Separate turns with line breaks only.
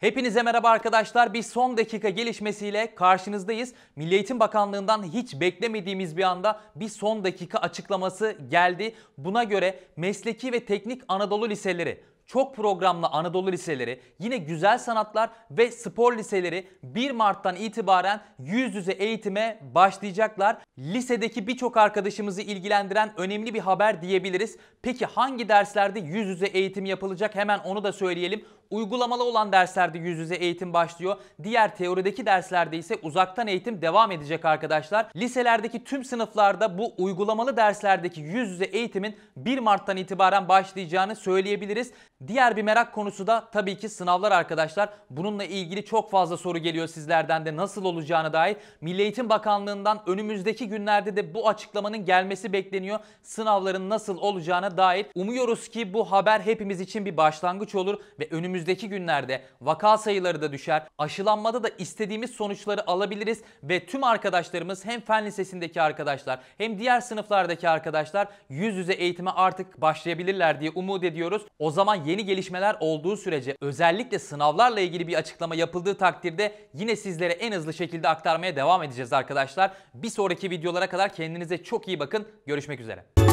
Hepinize merhaba arkadaşlar. Bir son dakika gelişmesiyle karşınızdayız. Milli Eğitim Bakanlığı'ndan hiç beklemediğimiz bir anda bir son dakika açıklaması geldi. Buna göre mesleki ve teknik Anadolu liseleri çok programlı Anadolu liseleri, yine güzel sanatlar ve spor liseleri 1 Mart'tan itibaren yüz yüze eğitime başlayacaklar. Lisedeki birçok arkadaşımızı ilgilendiren önemli bir haber diyebiliriz. Peki hangi derslerde yüz yüze eğitim yapılacak? Hemen onu da söyleyelim. Uygulamalı olan derslerde yüz yüze eğitim başlıyor. Diğer teorideki derslerde ise uzaktan eğitim devam edecek arkadaşlar. Liselerdeki tüm sınıflarda bu uygulamalı derslerdeki yüz yüze eğitimin 1 Mart'tan itibaren başlayacağını söyleyebiliriz. Diğer bir merak konusu da tabii ki sınavlar arkadaşlar. Bununla ilgili çok fazla soru geliyor sizlerden de nasıl olacağına dair. Milli Eğitim Bakanlığı'ndan önümüzdeki günlerde de bu açıklamanın gelmesi bekleniyor. Sınavların nasıl olacağına dair. Umuyoruz ki bu haber hepimiz için bir başlangıç olur ve önümüzdeki günlerde vaka sayıları da düşer. Aşılanmada da istediğimiz sonuçları alabiliriz ve tüm arkadaşlarımız hem fen lisesindeki arkadaşlar hem diğer sınıflardaki arkadaşlar yüz yüze eğitime artık başlayabilirler diye umut ediyoruz. O zaman yeni gelişmeler olduğu sürece özellikle sınavlarla ilgili bir açıklama yapıldığı takdirde yine sizlere en hızlı şekilde aktarmaya devam edeceğiz arkadaşlar. Bir sonraki videolara kadar kendinize çok iyi bakın. Görüşmek üzere.